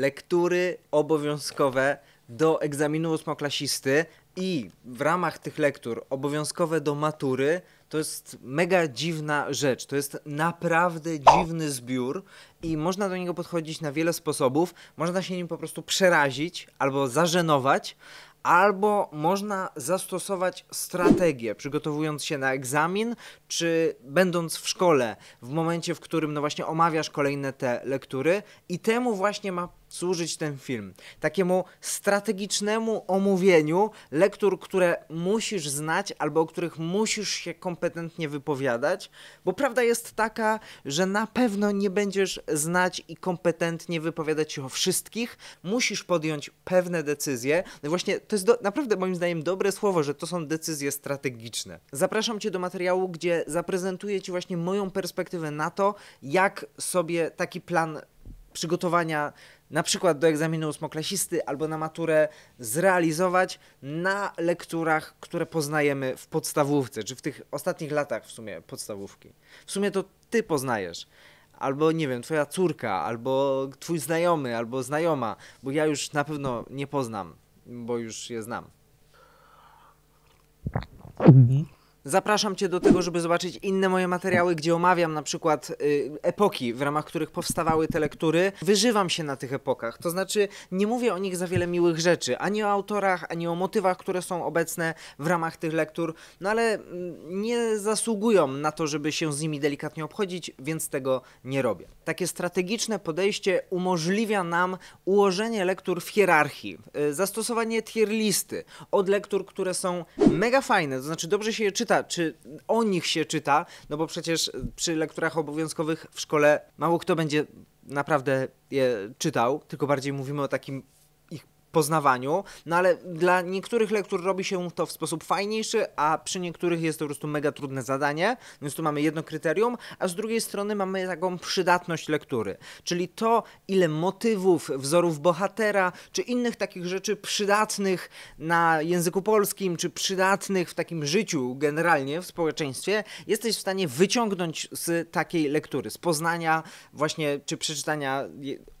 lektury obowiązkowe do egzaminu ósmoklasisty i w ramach tych lektur obowiązkowe do matury to jest mega dziwna rzecz. To jest naprawdę dziwny zbiór i można do niego podchodzić na wiele sposobów. Można się nim po prostu przerazić albo zażenować, albo można zastosować strategię, przygotowując się na egzamin, czy będąc w szkole, w momencie, w którym no właśnie omawiasz kolejne te lektury i temu właśnie ma służyć ten film. Takiemu strategicznemu omówieniu lektur, które musisz znać albo o których musisz się kompetentnie wypowiadać, bo prawda jest taka, że na pewno nie będziesz znać i kompetentnie wypowiadać się o wszystkich. Musisz podjąć pewne decyzje. No właśnie, to jest do, naprawdę moim zdaniem dobre słowo, że to są decyzje strategiczne. Zapraszam Cię do materiału, gdzie zaprezentuję Ci właśnie moją perspektywę na to, jak sobie taki plan przygotowania na przykład do egzaminu ósmoklasisty albo na maturę zrealizować na lekturach, które poznajemy w podstawówce, czy w tych ostatnich latach w sumie podstawówki. W sumie to ty poznajesz. Albo nie wiem, twoja córka, albo twój znajomy, albo znajoma, bo ja już na pewno nie poznam, bo już je znam. Mhm. Zapraszam Cię do tego, żeby zobaczyć inne moje materiały, gdzie omawiam na przykład y, epoki, w ramach których powstawały te lektury. Wyżywam się na tych epokach, to znaczy nie mówię o nich za wiele miłych rzeczy, ani o autorach, ani o motywach, które są obecne w ramach tych lektur, no ale mm, nie zasługują na to, żeby się z nimi delikatnie obchodzić, więc tego nie robię. Takie strategiczne podejście umożliwia nam ułożenie lektur w hierarchii, y, zastosowanie tier listy od lektur, które są mega fajne, to znaczy dobrze się je czyta, czy o nich się czyta, no bo przecież przy lekturach obowiązkowych w szkole mało kto będzie naprawdę je czytał, tylko bardziej mówimy o takim poznawaniu, no ale dla niektórych lektur robi się to w sposób fajniejszy, a przy niektórych jest to po prostu mega trudne zadanie, więc tu mamy jedno kryterium, a z drugiej strony mamy taką przydatność lektury, czyli to, ile motywów, wzorów bohatera, czy innych takich rzeczy przydatnych na języku polskim, czy przydatnych w takim życiu generalnie w społeczeństwie, jesteś w stanie wyciągnąć z takiej lektury, z poznania właśnie, czy przeczytania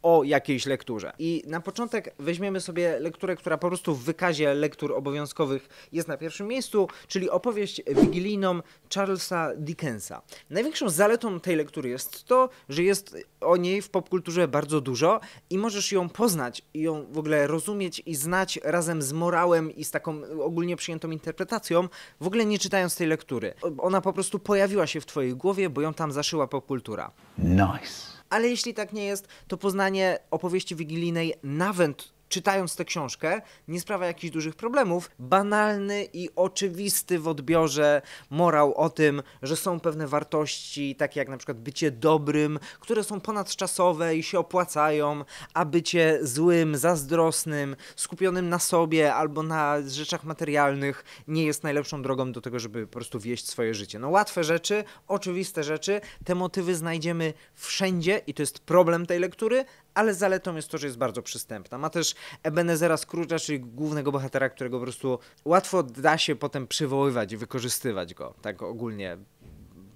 o jakiejś lekturze. I na początek weźmiemy sobie lekturę, która po prostu w wykazie lektur obowiązkowych jest na pierwszym miejscu, czyli opowieść wigilijną Charlesa Dickensa. Największą zaletą tej lektury jest to, że jest o niej w popkulturze bardzo dużo i możesz ją poznać i ją w ogóle rozumieć i znać razem z morałem i z taką ogólnie przyjętą interpretacją, w ogóle nie czytając tej lektury. Ona po prostu pojawiła się w twojej głowie, bo ją tam zaszyła popkultura. Nice ale jeśli tak nie jest, to poznanie opowieści wigilijnej nawet czytając tę książkę, nie sprawia jakichś dużych problemów. Banalny i oczywisty w odbiorze morał o tym, że są pewne wartości, takie jak na przykład bycie dobrym, które są ponadczasowe i się opłacają, a bycie złym, zazdrosnym, skupionym na sobie albo na rzeczach materialnych nie jest najlepszą drogą do tego, żeby po prostu wieść swoje życie. No łatwe rzeczy, oczywiste rzeczy, te motywy znajdziemy wszędzie i to jest problem tej lektury, ale zaletą jest to, że jest bardzo przystępna. Ma też Ebenezera Scrooge'a, czyli głównego bohatera, którego po prostu łatwo da się potem przywoływać i wykorzystywać go, tak ogólnie,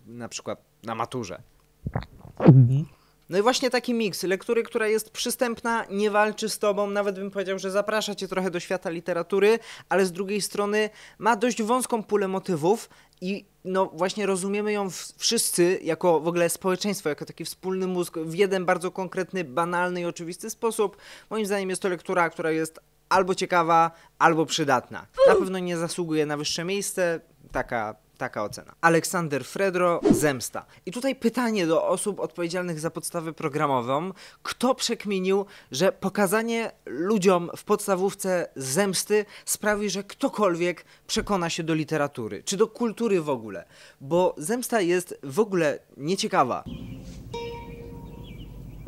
na przykład na maturze. Mhm. No i właśnie taki miks lektury, która jest przystępna, nie walczy z tobą, nawet bym powiedział, że zaprasza cię trochę do świata literatury, ale z drugiej strony ma dość wąską pulę motywów i no właśnie rozumiemy ją wszyscy jako w ogóle społeczeństwo, jako taki wspólny mózg w jeden bardzo konkretny, banalny i oczywisty sposób. Moim zdaniem jest to lektura, która jest albo ciekawa, albo przydatna. Na pewno nie zasługuje na wyższe miejsce, taka taka ocena. Aleksander Fredro, Zemsta. I tutaj pytanie do osób odpowiedzialnych za podstawę programową. Kto przekminił, że pokazanie ludziom w podstawówce zemsty sprawi, że ktokolwiek przekona się do literatury, czy do kultury w ogóle? Bo zemsta jest w ogóle nieciekawa.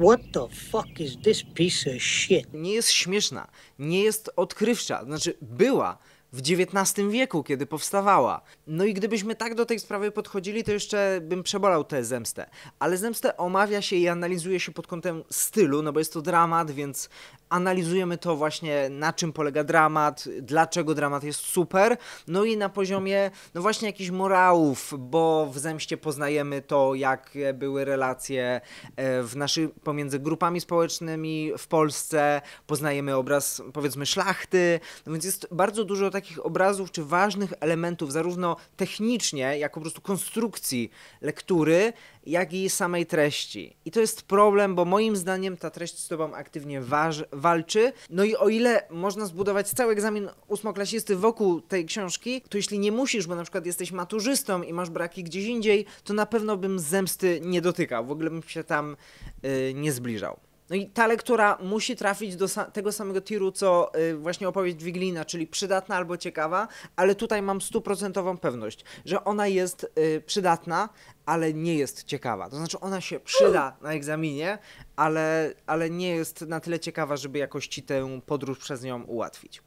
What the fuck is this piece of shit? Nie jest śmieszna, nie jest odkrywcza, znaczy była, w XIX wieku, kiedy powstawała. No i gdybyśmy tak do tej sprawy podchodzili, to jeszcze bym przebolał tę zemstę. Ale zemstę omawia się i analizuje się pod kątem stylu, no bo jest to dramat, więc analizujemy to właśnie, na czym polega dramat, dlaczego dramat jest super, no i na poziomie, no właśnie jakichś morałów, bo w Zemście poznajemy to, jak były relacje e, w naszy, pomiędzy grupami społecznymi w Polsce, poznajemy obraz, powiedzmy, szlachty, no więc jest bardzo dużo takich obrazów, czy ważnych elementów, zarówno technicznie, jak po prostu konstrukcji lektury, jak i samej treści. I to jest problem, bo moim zdaniem ta treść z tobą aktywnie waży, walczy. No i o ile można zbudować cały egzamin ósmoklasisty wokół tej książki, to jeśli nie musisz, bo na przykład jesteś maturzystą i masz braki gdzieś indziej, to na pewno bym zemsty nie dotykał, w ogóle bym się tam y, nie zbliżał. No i ta lektura musi trafić do sa tego samego tiru, co y, właśnie opowieść Wiglina, czyli przydatna albo ciekawa, ale tutaj mam stuprocentową pewność, że ona jest y, przydatna, ale nie jest ciekawa. To znaczy ona się przyda na egzaminie, ale, ale nie jest na tyle ciekawa, żeby jakoś ci tę podróż przez nią ułatwić.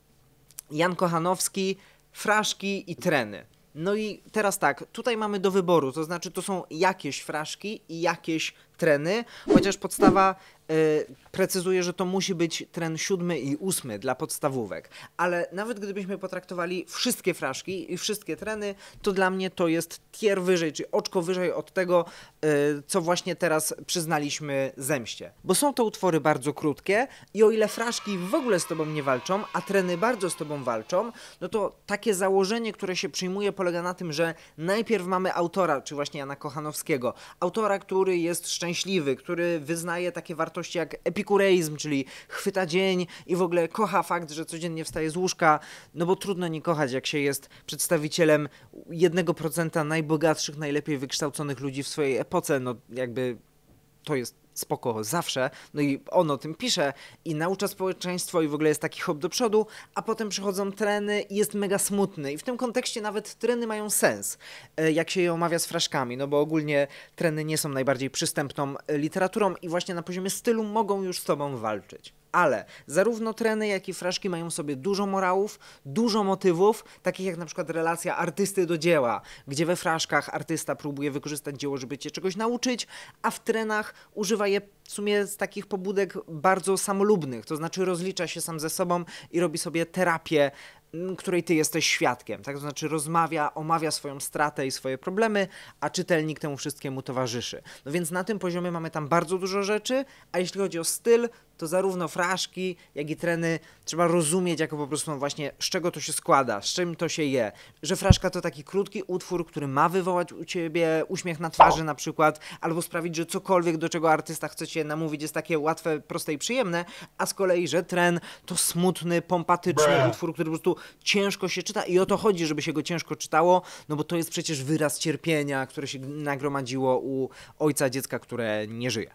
Jan Kochanowski, fraszki i treny. No i teraz tak, tutaj mamy do wyboru, to znaczy to są jakieś fraszki i jakieś treny, chociaż podstawa Y, precyzuje, że to musi być tren siódmy i ósmy dla podstawówek, ale nawet gdybyśmy potraktowali wszystkie fraszki i wszystkie treny, to dla mnie to jest tier wyżej, czyli oczko wyżej od tego, y, co właśnie teraz przyznaliśmy zemście. Bo są to utwory bardzo krótkie i o ile fraszki w ogóle z tobą nie walczą, a treny bardzo z tobą walczą, no to takie założenie, które się przyjmuje polega na tym, że najpierw mamy autora, czy właśnie Jana Kochanowskiego, autora, który jest szczęśliwy, który wyznaje takie wartości, wartość jak epikureizm, czyli chwyta dzień i w ogóle kocha fakt, że codziennie wstaje z łóżka, no bo trudno nie kochać, jak się jest przedstawicielem 1% najbogatszych, najlepiej wykształconych ludzi w swojej epoce, no jakby to jest spoko zawsze. No i on o tym pisze i naucza społeczeństwo i w ogóle jest taki hop do przodu, a potem przychodzą treny i jest mega smutny. I w tym kontekście nawet treny mają sens, e, jak się je omawia z fraszkami, no bo ogólnie treny nie są najbardziej przystępną e, literaturą i właśnie na poziomie stylu mogą już z tobą walczyć ale zarówno treny, jak i fraszki mają sobie dużo morałów, dużo motywów, takich jak na przykład relacja artysty do dzieła, gdzie we fraszkach artysta próbuje wykorzystać dzieło, żeby cię czegoś nauczyć, a w trenach używa je w sumie z takich pobudek bardzo samolubnych, to znaczy rozlicza się sam ze sobą i robi sobie terapię, której ty jesteś świadkiem, tak? To znaczy rozmawia, omawia swoją stratę i swoje problemy, a czytelnik temu wszystkiemu towarzyszy. No więc na tym poziomie mamy tam bardzo dużo rzeczy, a jeśli chodzi o styl, to zarówno fraszki, jak i treny trzeba rozumieć jako po prostu no właśnie z czego to się składa, z czym to się je. Że fraszka to taki krótki utwór, który ma wywołać u ciebie uśmiech na twarzy na przykład, albo sprawić, że cokolwiek do czego artysta chce cię namówić jest takie łatwe, proste i przyjemne, a z kolei, że tren to smutny, pompatyczny utwór, który po prostu ciężko się czyta i o to chodzi, żeby się go ciężko czytało, no bo to jest przecież wyraz cierpienia, które się nagromadziło u ojca dziecka, które nie żyje.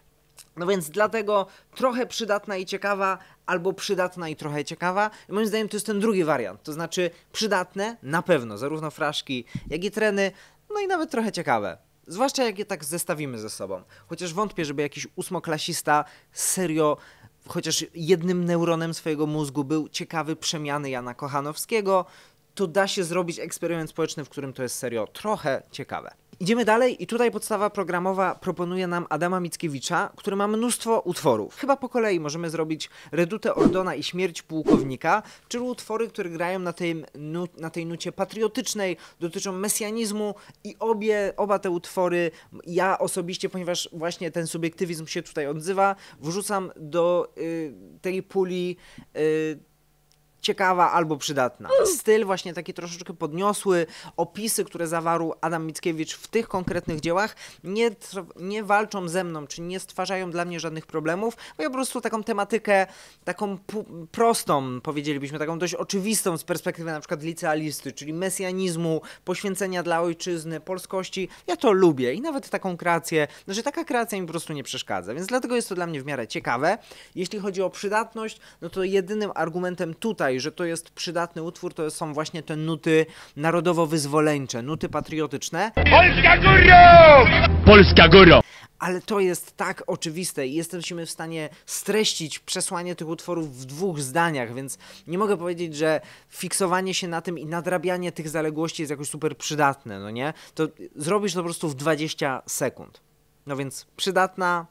No więc dlatego trochę przydatna i ciekawa, albo przydatna i trochę ciekawa. I moim zdaniem to jest ten drugi wariant, to znaczy przydatne na pewno, zarówno fraszki, jak i treny, no i nawet trochę ciekawe. Zwłaszcza jak je tak zestawimy ze sobą. Chociaż wątpię, żeby jakiś ósmoklasista serio chociaż jednym neuronem swojego mózgu był ciekawy przemiany Jana Kochanowskiego, to da się zrobić eksperyment społeczny, w którym to jest serio trochę ciekawe. Idziemy dalej i tutaj podstawa programowa proponuje nam Adama Mickiewicza, który ma mnóstwo utworów. Chyba po kolei możemy zrobić Redutę Ordona i Śmierć Pułkownika, czyli utwory, które grają na, tym, na tej nucie patriotycznej, dotyczą mesjanizmu i obie, oba te utwory ja osobiście, ponieważ właśnie ten subiektywizm się tutaj odzywa, wrzucam do y, tej puli y, ciekawa albo przydatna. Styl właśnie taki troszeczkę podniosły, opisy, które zawarł Adam Mickiewicz w tych konkretnych dziełach nie, nie walczą ze mną, czy nie stwarzają dla mnie żadnych problemów, bo ja po prostu taką tematykę, taką prostą, powiedzielibyśmy, taką dość oczywistą z perspektywy na przykład licealisty, czyli mesjanizmu, poświęcenia dla ojczyzny, polskości, ja to lubię i nawet taką kreację, znaczy taka kreacja mi po prostu nie przeszkadza, więc dlatego jest to dla mnie w miarę ciekawe. Jeśli chodzi o przydatność, no to jedynym argumentem tutaj że to jest przydatny utwór, to są właśnie te nuty narodowo-wyzwoleńcze, nuty patriotyczne. Polska Góra! Polska Góra! ale to jest tak oczywiste i jesteśmy w stanie streścić przesłanie tych utworów w dwóch zdaniach, więc nie mogę powiedzieć, że fiksowanie się na tym i nadrabianie tych zaległości jest jakoś super przydatne, no nie? To zrobisz to po prostu w 20 sekund. No więc przydatna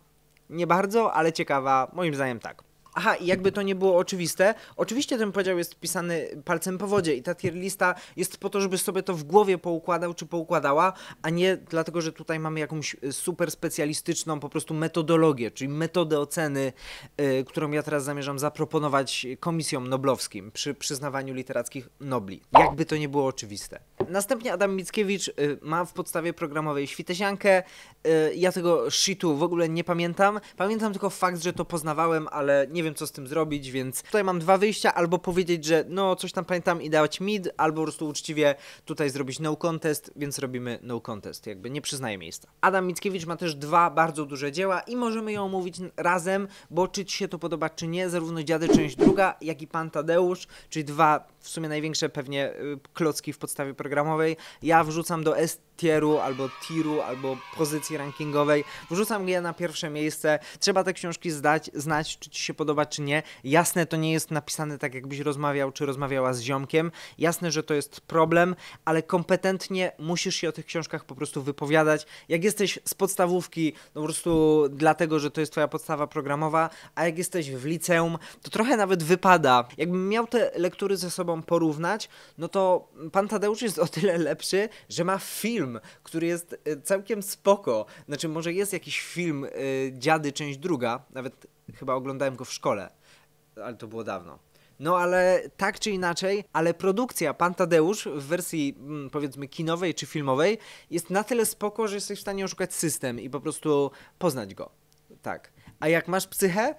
nie bardzo, ale ciekawa, moim zdaniem tak. Aha, i jakby to nie było oczywiste, oczywiście ten podział jest pisany palcem po wodzie i ta tier lista jest po to, żeby sobie to w głowie poukładał czy poukładała, a nie dlatego, że tutaj mamy jakąś e, super specjalistyczną po prostu metodologię, czyli metodę oceny, y, którą ja teraz zamierzam zaproponować komisjom noblowskim przy przyznawaniu literackich nobli. Jakby to nie było oczywiste. Następnie Adam Mickiewicz y, ma w podstawie programowej świtesiankę. Y, ja tego shitu w ogóle nie pamiętam. Pamiętam tylko fakt, że to poznawałem, ale nie nie wiem co z tym zrobić, więc tutaj mam dwa wyjścia, albo powiedzieć, że no coś tam pamiętam i dać mid, albo po prostu uczciwie tutaj zrobić no contest, więc robimy no contest, jakby nie przyznaję miejsca. Adam Mickiewicz ma też dwa bardzo duże dzieła i możemy je omówić razem, bo czy ci się to podoba, czy nie, zarówno Dziady część druga, jak i Pan Tadeusz, czyli dwa w sumie największe pewnie y, klocki w podstawie programowej. Ja wrzucam do est tieru, albo tiru, albo pozycji rankingowej. Wrzucam je na pierwsze miejsce. Trzeba te książki zdać, znać, czy ci się podoba, czy nie. Jasne, to nie jest napisane tak, jakbyś rozmawiał, czy rozmawiała z ziomkiem. Jasne, że to jest problem, ale kompetentnie musisz się o tych książkach po prostu wypowiadać. Jak jesteś z podstawówki, no po prostu dlatego, że to jest twoja podstawa programowa, a jak jesteś w liceum, to trochę nawet wypada. Jakbym miał te lektury ze sobą porównać, no to pan Tadeusz jest o tyle lepszy, że ma film który jest e, całkiem spoko. Znaczy, może jest jakiś film e, Dziady, część druga, nawet chyba oglądałem go w szkole, ale to było dawno. No ale tak czy inaczej, ale produkcja Pantadeusz w wersji mm, powiedzmy kinowej czy filmowej jest na tyle spoko, że jesteś w stanie oszukać system i po prostu poznać go. Tak. A jak masz psychę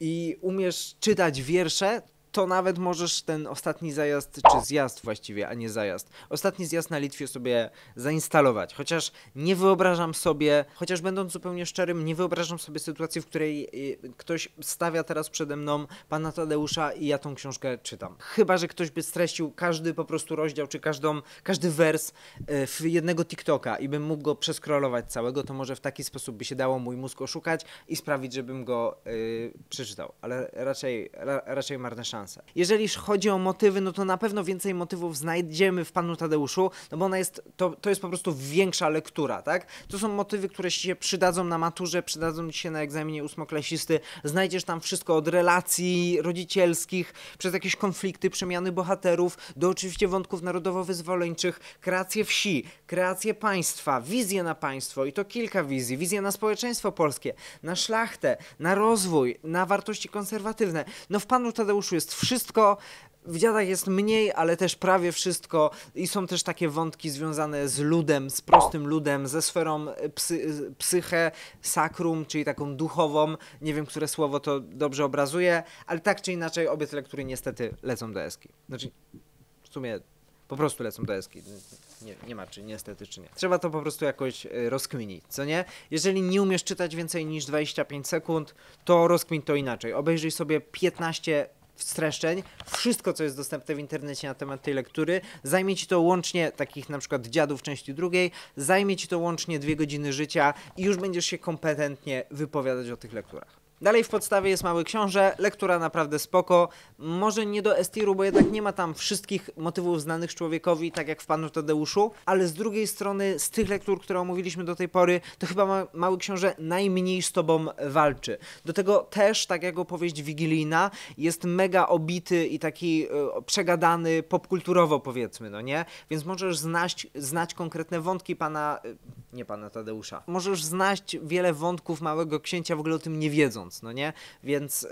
i umiesz czytać wiersze, to nawet możesz ten ostatni zajazd, czy zjazd właściwie, a nie zajazd, ostatni zjazd na Litwie sobie zainstalować. Chociaż nie wyobrażam sobie, chociaż będąc zupełnie szczerym, nie wyobrażam sobie sytuacji, w której y, ktoś stawia teraz przede mną pana Tadeusza i ja tą książkę czytam. Chyba, że ktoś by streścił każdy po prostu rozdział, czy każdą, każdy wers y, w jednego TikToka i bym mógł go przeskrolować całego, to może w taki sposób by się dało mój mózg oszukać i sprawić, żebym go yy, przeczytał. Ale raczej, ra, raczej marne szanse szansę. Jeżeli chodzi o motywy, no to na pewno więcej motywów znajdziemy w Panu Tadeuszu, no bo ona jest, to, to jest po prostu większa lektura, tak? To są motywy, które się przydadzą na maturze, przydadzą ci się na egzaminie ósmoklasisty, znajdziesz tam wszystko od relacji rodzicielskich, przez jakieś konflikty, przemiany bohaterów, do oczywiście wątków narodowo-wyzwoleńczych, kreację wsi, kreację państwa, wizję na państwo i to kilka wizji, wizję na społeczeństwo polskie, na szlachtę, na rozwój, na wartości konserwatywne. No w Panu Tadeuszu jest jest wszystko, w dziadach jest mniej, ale też prawie wszystko i są też takie wątki związane z ludem, z prostym ludem, ze sferą e, psy, e, psychę, sakrum, czyli taką duchową. Nie wiem, które słowo to dobrze obrazuje, ale tak czy inaczej obie te lektury niestety lecą do eski. Znaczy, w sumie po prostu lecą do eski. Nie, nie ma czy niestety, czy nie. Trzeba to po prostu jakoś e, rozkminić, co nie? Jeżeli nie umiesz czytać więcej niż 25 sekund, to rozkmin to inaczej. Obejrzyj sobie 15 streszczeń, wszystko co jest dostępne w internecie na temat tej lektury. Zajmie ci to łącznie, takich na przykład dziadów części drugiej, zajmie ci to łącznie dwie godziny życia i już będziesz się kompetentnie wypowiadać o tych lekturach. Dalej w podstawie jest Mały Książę, lektura naprawdę spoko. Może nie do Estiru, bo jednak nie ma tam wszystkich motywów znanych człowiekowi, tak jak w Panu Tadeuszu, ale z drugiej strony z tych lektur, które omówiliśmy do tej pory, to chyba Mały Książę najmniej z tobą walczy. Do tego też, tak jak opowieść wigilijna, jest mega obity i taki y, przegadany popkulturowo powiedzmy, no nie? Więc możesz znać, znać konkretne wątki Pana e, nie pana Tadeusza. Możesz znać wiele wątków Małego Księcia w ogóle o tym nie wiedząc, no nie? Więc yy,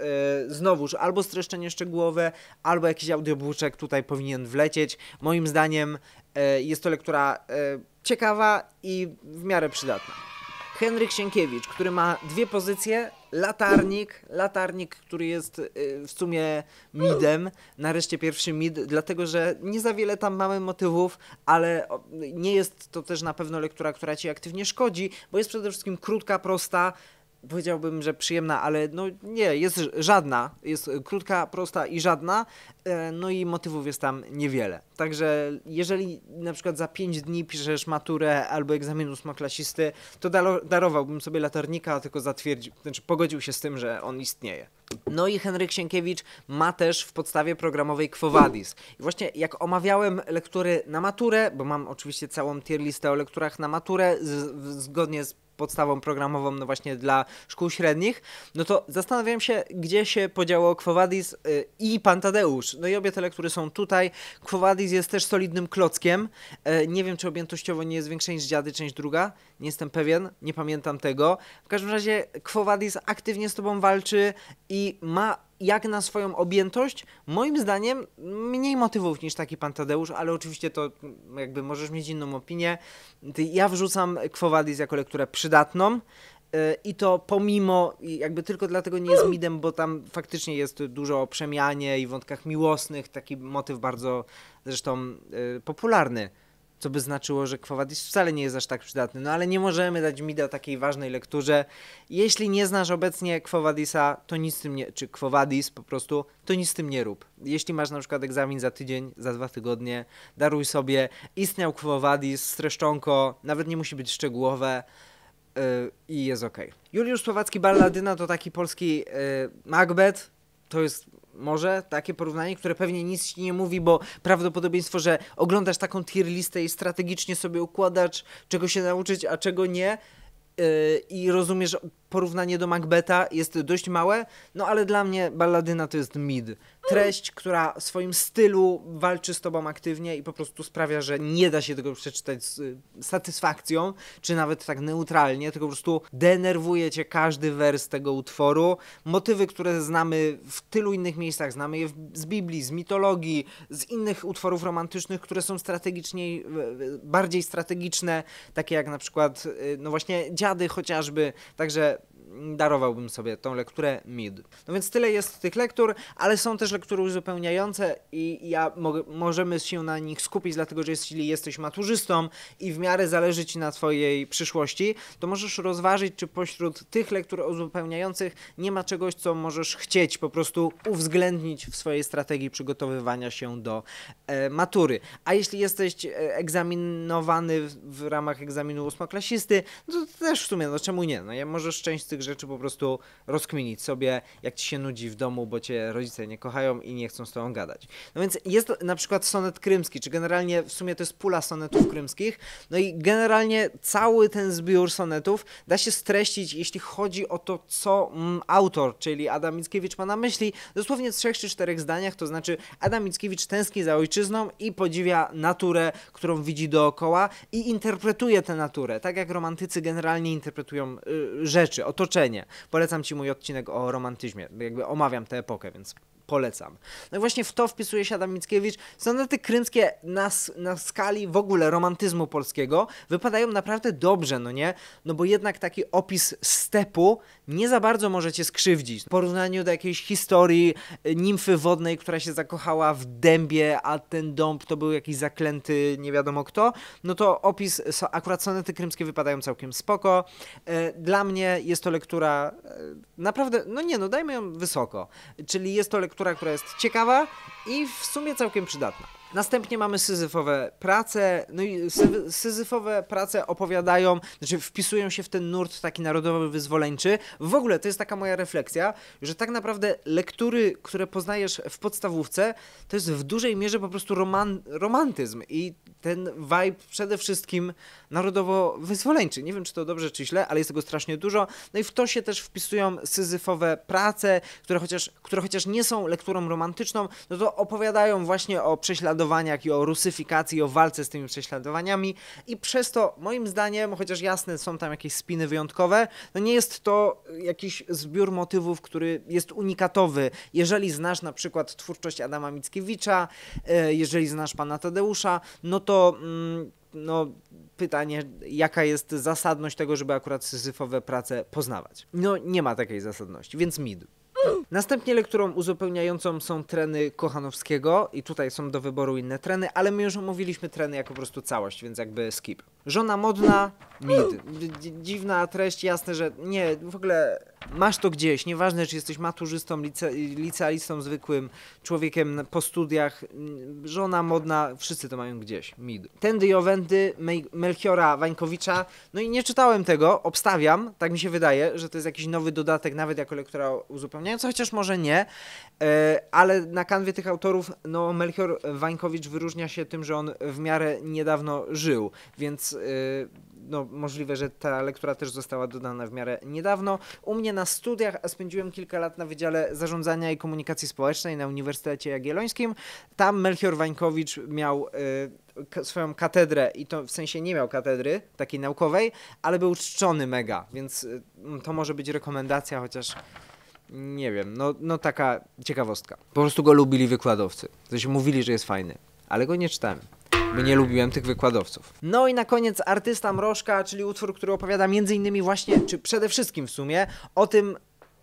znowuż albo streszczenie szczegółowe, albo jakiś audiobłuczek tutaj powinien wlecieć. Moim zdaniem yy, jest to lektura yy, ciekawa i w miarę przydatna. Henryk Sienkiewicz, który ma dwie pozycje, latarnik, latarnik, który jest y, w sumie midem, nareszcie pierwszy mid, dlatego że nie za wiele tam mamy motywów, ale nie jest to też na pewno lektura, która ci aktywnie szkodzi, bo jest przede wszystkim krótka, prosta, powiedziałbym, że przyjemna, ale no nie, jest żadna. Jest krótka, prosta i żadna. E, no i motywów jest tam niewiele. Także jeżeli na przykład za 5 dni piszesz maturę albo egzamin ósmoklasisty, to darowałbym sobie latarnika, tylko zatwierdził, znaczy pogodził się z tym, że on istnieje. No i Henryk Sienkiewicz ma też w podstawie programowej Quo Vadis. I właśnie jak omawiałem lektury na maturę, bo mam oczywiście całą tier listę o lekturach na maturę, z, zgodnie z podstawą programową no właśnie dla szkół średnich, no to zastanawiam się, gdzie się podziało Kwowadis y, i Pantadeusz. No i obie te lektury są tutaj. Kwowadis jest też solidnym klockiem. E, nie wiem, czy objętościowo nie jest większa niż Dziady, część druga. Nie jestem pewien, nie pamiętam tego. W każdym razie Kwowadis aktywnie z tobą walczy i ma jak na swoją objętość, moim zdaniem mniej motywów niż taki pan Tadeusz, ale oczywiście to mm, jakby możesz mieć inną opinię. Ja wrzucam Kwowadis jako lekturę przydatną y, i to pomimo, jakby tylko dlatego nie jest midem, bo tam faktycznie jest dużo o przemianie i wątkach miłosnych, taki motyw bardzo zresztą y, popularny co by znaczyło, że Kwowadis wcale nie jest aż tak przydatny. No ale nie możemy dać Mida takiej ważnej lekturze. Jeśli nie znasz obecnie Kwowadisa, to nic z tym nie, czy Kwowadis po prostu, to nic z tym nie rób. Jeśli masz na przykład egzamin za tydzień, za dwa tygodnie, daruj sobie. Istniał Kwowadis, streszczonko, nawet nie musi być szczegółowe yy, i jest ok. Juliusz Słowacki Balladyna to taki polski yy, Macbeth, to jest może takie porównanie, które pewnie nic ci nie mówi, bo prawdopodobieństwo, że oglądasz taką tier listę i strategicznie sobie układasz, czego się nauczyć, a czego nie, yy, i rozumiesz porównanie do Macbeta jest dość małe, no ale dla mnie balladyna to jest mid. Treść, która w swoim stylu walczy z tobą aktywnie i po prostu sprawia, że nie da się tego przeczytać z y, satysfakcją, czy nawet tak neutralnie, tylko po prostu denerwuje cię każdy wers tego utworu. Motywy, które znamy w tylu innych miejscach, znamy je z Biblii, z mitologii, z innych utworów romantycznych, które są strategicznie, bardziej strategiczne, takie jak na przykład, y, no właśnie, dziady chociażby, także that darowałbym sobie tą lekturę mid. No więc tyle jest tych lektur, ale są też lektury uzupełniające i ja mo możemy się na nich skupić, dlatego że jeśli jesteś maturzystą i w miarę zależy ci na twojej przyszłości, to możesz rozważyć, czy pośród tych lektur uzupełniających nie ma czegoś, co możesz chcieć po prostu uwzględnić w swojej strategii przygotowywania się do e, matury. A jeśli jesteś e, egzaminowany w, w ramach egzaminu ósmoklasisty, no to też w sumie, no czemu nie? No, ja możesz część tych rzeczy po prostu rozkminić sobie, jak ci się nudzi w domu, bo cię rodzice nie kochają i nie chcą z tobą gadać. No więc jest na przykład sonet krymski, czy generalnie w sumie to jest pula sonetów krymskich, no i generalnie cały ten zbiór sonetów da się streścić, jeśli chodzi o to, co mm, autor, czyli Adam Mickiewicz ma na myśli, dosłownie w trzech czy czterech zdaniach, to znaczy Adam Mickiewicz tęskni za ojczyzną i podziwia naturę, którą widzi dookoła i interpretuje tę naturę, tak jak romantycy generalnie interpretują y, rzeczy, otoczenie. Polecam Ci mój odcinek o romantyzmie, jakby omawiam tę epokę, więc polecam. No i właśnie w to wpisuje się Adam Mickiewicz. Sonety krymskie na, na skali w ogóle romantyzmu polskiego wypadają naprawdę dobrze, no nie? No bo jednak taki opis stepu nie za bardzo możecie skrzywdzić. W porównaniu do jakiejś historii y, nimfy wodnej, która się zakochała w dębie, a ten dąb to był jakiś zaklęty nie wiadomo kto, no to opis, akurat sonety krymskie wypadają całkiem spoko. Y, dla mnie jest to lektura y, naprawdę, no nie no, dajmy ją wysoko. Czyli jest to lektura struktura, która jest ciekawa i w sumie całkiem przydatna. Następnie mamy syzyfowe prace, no i sy syzyfowe prace opowiadają, znaczy wpisują się w ten nurt taki narodowy wyzwoleńczy. W ogóle to jest taka moja refleksja, że tak naprawdę lektury, które poznajesz w podstawówce, to jest w dużej mierze po prostu roman romantyzm i ten vibe przede wszystkim narodowo-wyzwoleńczy. Nie wiem, czy to dobrze, czy źle, ale jest tego strasznie dużo. No i w to się też wpisują syzyfowe prace, które chociaż, które chociaż nie są lekturą romantyczną, no to opowiadają właśnie o prześladowaniu prześladowaniach i o rusyfikacji, i o walce z tymi prześladowaniami i przez to moim zdaniem, chociaż jasne są tam jakieś spiny wyjątkowe, no nie jest to jakiś zbiór motywów, który jest unikatowy. Jeżeli znasz na przykład twórczość Adama Mickiewicza, e, jeżeli znasz pana Tadeusza, no to mm, no, pytanie, jaka jest zasadność tego, żeby akurat syzyfowe prace poznawać. No, nie ma takiej zasadności, więc mid. Następnie lekturą uzupełniającą są treny Kochanowskiego i tutaj są do wyboru inne treny, ale my już omówiliśmy treny jako po prostu całość, więc jakby skip. Żona modna, mid. Dziwna treść, jasne, że nie, w ogóle masz to gdzieś. Nieważne, czy jesteś maturzystą, lice, licealistą zwykłym, człowiekiem po studiach, żona modna, wszyscy to mają gdzieś. Mid. Tędy i owędy Melchiora Wańkowicza. No i nie czytałem tego, obstawiam, tak mi się wydaje, że to jest jakiś nowy dodatek, nawet jako lektura uzupełniająca, chociaż może nie, e, ale na kanwie tych autorów, no Melchior Wańkowicz wyróżnia się tym, że on w miarę niedawno żył, więc Y, no, możliwe, że ta lektura też została dodana w miarę niedawno. U mnie na studiach, spędziłem kilka lat na Wydziale Zarządzania i Komunikacji Społecznej na Uniwersytecie Jagiellońskim, tam Melchior Wańkowicz miał y, swoją katedrę i to w sensie nie miał katedry takiej naukowej, ale był czczony mega, więc y, to może być rekomendacja, chociaż nie wiem, no, no taka ciekawostka. Po prostu go lubili wykładowcy. Zresztą mówili, że jest fajny, ale go nie czytałem. My nie lubiłem tych wykładowców. No i na koniec artysta Mrożka, czyli utwór, który opowiada między innymi właśnie, czy przede wszystkim w sumie, o tym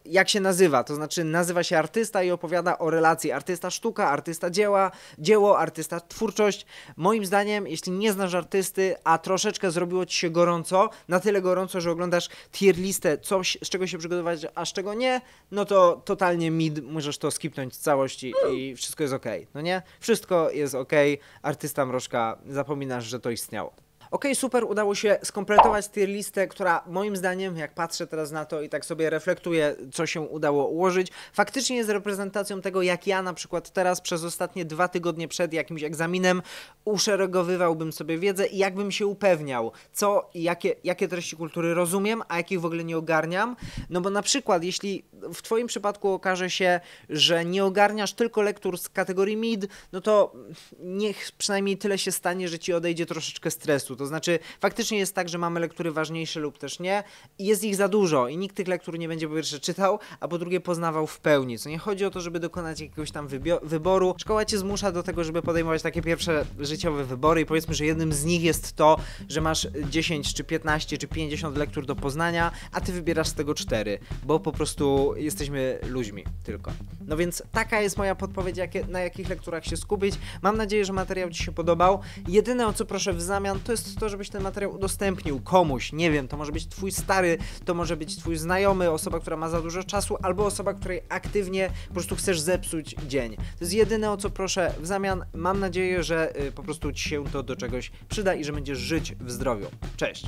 jak się nazywa, to znaczy nazywa się artysta i opowiada o relacji artysta sztuka, artysta dzieła, dzieło, artysta twórczość. Moim zdaniem, jeśli nie znasz artysty, a troszeczkę zrobiło ci się gorąco, na tyle gorąco, że oglądasz tier listę, coś, z czego się przygotować, a z czego nie, no to totalnie mid, możesz to skipnąć w całości i wszystko jest ok, no nie? Wszystko jest ok, artysta mrożka, zapominasz, że to istniało. Okej, okay, super, udało się skompletować tier listę, która moim zdaniem, jak patrzę teraz na to i tak sobie reflektuję, co się udało ułożyć, faktycznie jest reprezentacją tego, jak ja na przykład teraz przez ostatnie dwa tygodnie przed jakimś egzaminem uszeregowywałbym sobie wiedzę i jakbym się upewniał, co i jakie, jakie treści kultury rozumiem, a jakich w ogóle nie ogarniam. No bo na przykład, jeśli w Twoim przypadku okaże się, że nie ogarniasz tylko lektur z kategorii mid, no to niech przynajmniej tyle się stanie, że Ci odejdzie troszeczkę stresu. To to znaczy, faktycznie jest tak, że mamy lektury ważniejsze lub też nie, i jest ich za dużo, i nikt tych lektur nie będzie po pierwsze czytał, a po drugie poznawał w pełni. Co nie chodzi o to, żeby dokonać jakiegoś tam wyboru. Szkoła cię zmusza do tego, żeby podejmować takie pierwsze życiowe wybory, i powiedzmy, że jednym z nich jest to, że masz 10 czy 15 czy 50 lektur do poznania, a ty wybierasz z tego 4, bo po prostu jesteśmy ludźmi tylko. No więc taka jest moja podpowiedź, jakie, na jakich lekturach się skupić. Mam nadzieję, że materiał Ci się podobał. Jedyne o co proszę w zamian to jest prostu to, żebyś ten materiał udostępnił komuś, nie wiem, to może być twój stary, to może być twój znajomy, osoba, która ma za dużo czasu, albo osoba, której aktywnie po prostu chcesz zepsuć dzień. To jest jedyne, o co proszę w zamian. Mam nadzieję, że y, po prostu ci się to do czegoś przyda i że będziesz żyć w zdrowiu. Cześć!